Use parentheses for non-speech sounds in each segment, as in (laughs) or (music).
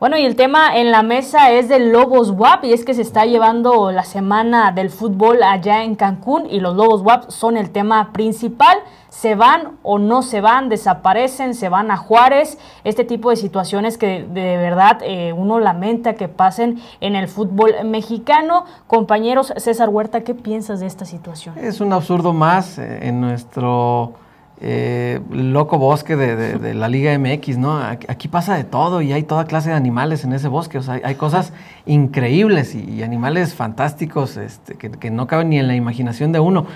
Bueno, y el tema en la mesa es del Lobos WAP y es que se está llevando la semana del fútbol allá en Cancún y los Lobos WAP son el tema principal. ¿Se van o no se van? ¿Desaparecen? ¿Se van a Juárez? Este tipo de situaciones que de verdad eh, uno lamenta que pasen en el fútbol mexicano. Compañeros, César Huerta, ¿qué piensas de esta situación? Es un absurdo más eh, en nuestro eh, loco bosque de, la Liga MX, ¿no? Aquí pasa de todo y hay toda clase de animales en ese bosque, o sea, hay, cosas increíbles y, animales fantásticos este, que, que, no caben ni en la imaginación de uno.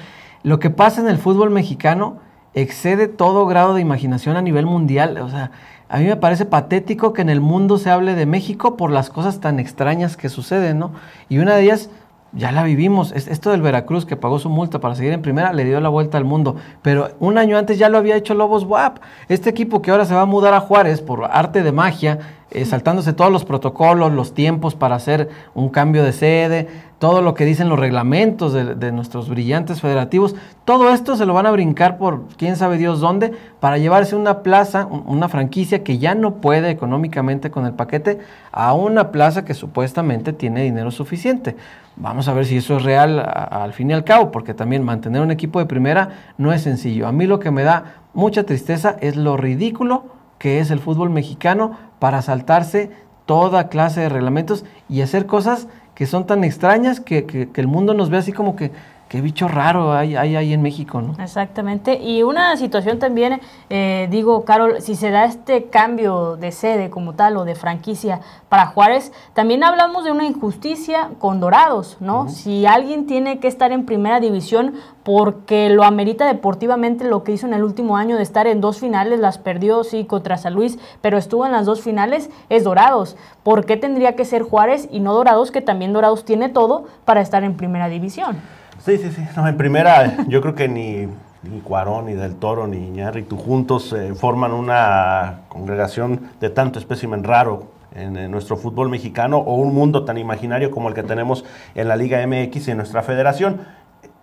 Lo que pasa en el fútbol mexicano excede todo grado de imaginación a nivel mundial, o sea, a mí me parece patético que en el mundo se hable de México por las cosas tan extrañas que suceden, ¿no? Y una de ellas ya la vivimos. Esto del Veracruz que pagó su multa para seguir en primera le dio la vuelta al mundo. Pero un año antes ya lo había hecho Lobos WAP. Este equipo que ahora se va a mudar a Juárez por arte de magia eh, saltándose todos los protocolos, los tiempos para hacer un cambio de sede, todo lo que dicen los reglamentos de, nuestros brillantes federativos, todo esto se lo van a brincar por quién sabe Dios dónde para llevarse una plaza, una franquicia que ya no puede económicamente con el paquete a una plaza que supuestamente tiene dinero suficiente. Vamos a ver si eso es real al fin y al cabo, porque también mantener un equipo de primera no es sencillo. A mí lo que me da mucha tristeza es lo ridículo que es el fútbol mexicano para saltarse toda clase de reglamentos y hacer cosas que son tan extrañas que, que el mundo nos ve así como que qué bicho raro hay, ahí en México, ¿no? Exactamente. Y una situación también, eh, digo, Carol, si se da este cambio de sede como tal o de franquicia para Juárez, también hablamos de una injusticia con Dorados, ¿no? Si alguien tiene que estar en primera división porque lo amerita deportivamente lo que hizo en el último año de estar en dos finales, las perdió, sí, contra San Luis, pero estuvo en las dos finales, es Dorados. ¿Por qué tendría que ser Juárez y no Dorados, que también Dorados tiene todo para estar en primera división? Sí, sí, sí. No, en primera, yo creo que ni, ni Cuarón, ni Del Toro, ni Iñárritu juntos eh, forman una congregación de tanto espécimen raro en, nuestro fútbol mexicano o un mundo tan imaginario como el que tenemos en la Liga MX y en nuestra federación.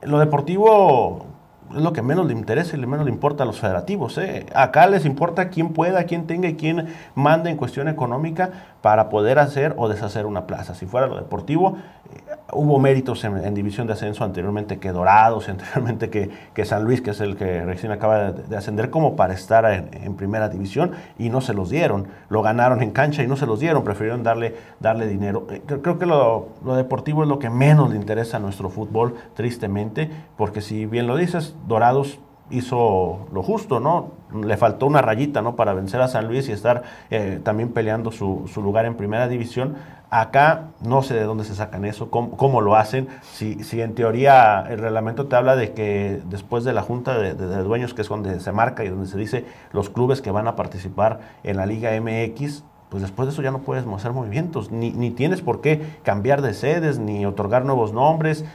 Lo deportivo es lo que menos le interesa y le menos le importa a los federativos. ¿eh? Acá les importa quién pueda, quién tenga y quién manda en cuestión económica para poder hacer o deshacer una plaza. Si fuera lo deportivo, eh, hubo méritos en, división de ascenso anteriormente que Dorados, anteriormente que, que, San Luis, que es el que recién acaba de, ascender, como para estar en, primera división y no se los dieron. Lo ganaron en cancha y no se los dieron, prefirieron darle, darle dinero. Eh, creo, que lo, lo, deportivo es lo que menos le interesa a nuestro fútbol, tristemente, porque si bien lo dices, Dorados hizo lo justo, ¿no? Le faltó una rayita, ¿no? Para vencer a San Luis y estar eh, también peleando su, lugar en primera división. Acá no sé de dónde se sacan eso, cómo, lo hacen. Si, si, en teoría el reglamento te habla de que después de la junta de, dueños, que es donde se marca y donde se dice los clubes que van a participar en la Liga MX, pues después de eso ya no puedes hacer movimientos, ni, ni, tienes por qué cambiar de sedes, ni otorgar nuevos nombres,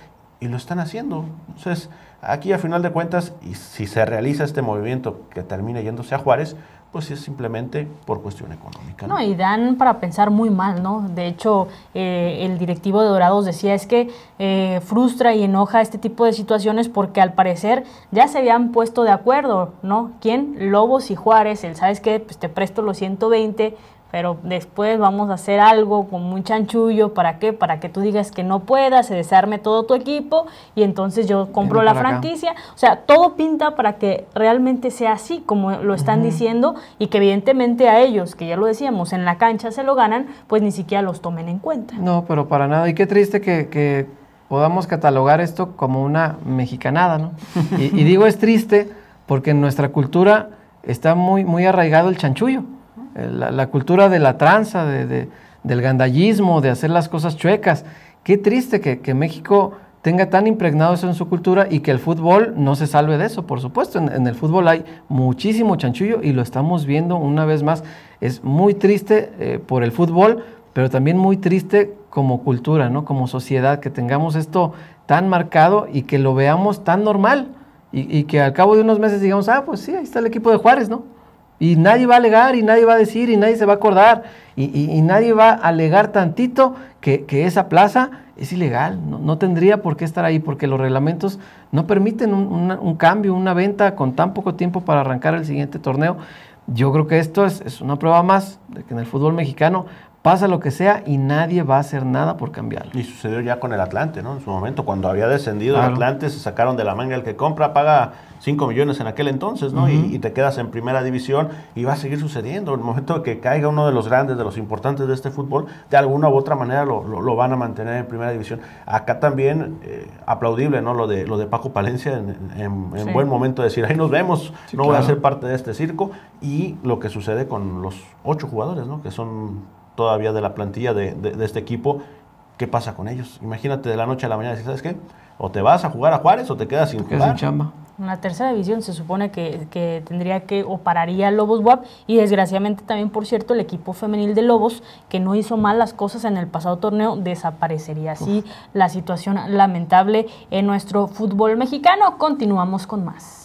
y lo están haciendo. Entonces, aquí a final de cuentas, y si se realiza este movimiento que termina yéndose a Juárez, pues es simplemente por cuestión económica. ¿no? y dan para pensar muy mal, ¿no? De hecho, eh, el directivo de Dorados decía es que eh, frustra y enoja este tipo de situaciones porque al parecer ya se habían puesto de acuerdo, ¿no? ¿Quién? Lobos y Juárez, él, ¿sabes qué? Pues te presto los 120 pero después vamos a hacer algo con un chanchullo, ¿para qué? Para que tú digas que no puedas, se desarme todo tu equipo y entonces yo compro la franquicia. O sea, todo pinta para que realmente sea así como lo están diciendo y que evidentemente a ellos, que ya lo decíamos, en la cancha se lo ganan, pues ni siquiera los tomen en cuenta. No, pero para nada. Y qué triste que, podamos catalogar esto como una mexicanada, ¿no? (laughs) y, y digo es triste porque en nuestra cultura está muy, muy arraigado el chanchullo. Eh, la, cultura de la tranza, de, del gandallismo, de hacer las cosas chuecas. Qué triste que, México tenga tan impregnado eso en su cultura y que el fútbol no se salve de eso, por supuesto. En, el fútbol hay muchísimo chanchullo y lo estamos viendo una vez más. Es muy triste eh, por el fútbol, pero también muy triste como cultura, ¿no? Como sociedad, que tengamos esto tan marcado y que lo veamos tan normal y, y que al cabo de unos meses digamos, ah, pues sí, ahí está el equipo de Juárez, ¿no? Y nadie va a alegar y nadie va a decir y nadie se va a acordar y, nadie va a alegar tantito que, esa plaza es ilegal, no, tendría por qué estar ahí porque los reglamentos no permiten un, cambio, una venta con tan poco tiempo para arrancar el siguiente torneo. Yo creo que esto es, es una prueba más de que en el fútbol mexicano pasa lo que sea y nadie va a hacer nada por cambiarlo. Y sucedió ya con el Atlante, ¿no? En su momento, cuando había descendido el Atlante, se sacaron de la manga el que compra, paga 5 millones en aquel entonces, ¿no? y, te quedas en primera división y va a seguir sucediendo. En el momento que caiga uno de los grandes, de los importantes de este fútbol, de alguna u otra manera lo, van a mantener en primera división. Acá también, eh, aplaudible, ¿no? Lo de, lo de Paco Palencia en, buen momento, decir, ahí nos vemos, no voy a ser parte de este circo. Y lo que sucede con los ocho jugadores, ¿no? Que son todavía de la plantilla de, este equipo, ¿qué pasa con ellos? Imagínate de la noche a la mañana si ¿sabes qué? O te vas a jugar a Juárez o te quedas sin chamba. En la tercera división se supone que, que, tendría que o pararía Lobos WAP y desgraciadamente también, por cierto, el equipo femenil de Lobos, que no hizo mal las cosas en el pasado torneo, desaparecería. Así la situación lamentable en nuestro fútbol mexicano. Continuamos con más.